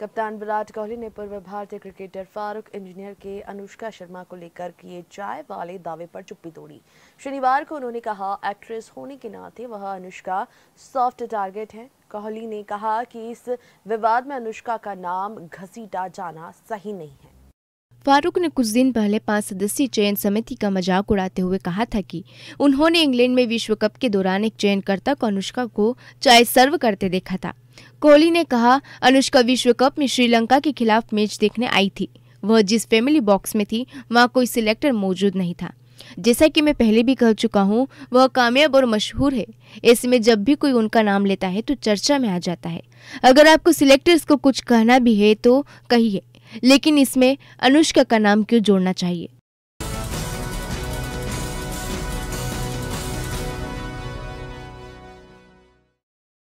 कप्तान विराट कोहली ने पूर्व भारतीय क्रिकेटर फारूक इंजीनियर के अनुष्का शर्मा को लेकर किए चाय वाले दावे पर चुप्पी तोड़ी शनिवार को उन्होंने कहा एक्ट्रेस होने के नाते वह अनुष्का सॉफ्ट टारगेट है कोहली ने कहा कि इस विवाद में अनुष्का का नाम घसीटा जाना सही नहीं है फारूक ने कुछ दिन पहले पांच सदस्यीय चयन समिति का मजाक उड़ाते हुए कहा था कि उन्होंने इंग्लैंड में विश्व कप के दौरान एक चयनकर्ता को अनुष्का को चाय सर्व करते देखा था कोहली ने कहा अनुष्का विश्व कप में श्रीलंका के खिलाफ मैच देखने आई थी वह जिस फैमिली बॉक्स में थी वहाँ कोई सिलेक्टर मौजूद नहीं था जैसा कि मैं पहले भी कह चुका हूँ वह कामयाब और मशहूर है ऐसे में जब भी कोई उनका नाम लेता है तो चर्चा में आ जाता है अगर आपको सिलेक्टर्स को कुछ कहना भी है तो कहिए लेकिन इसमें अनुष्का का नाम क्यों जोड़ना चाहिए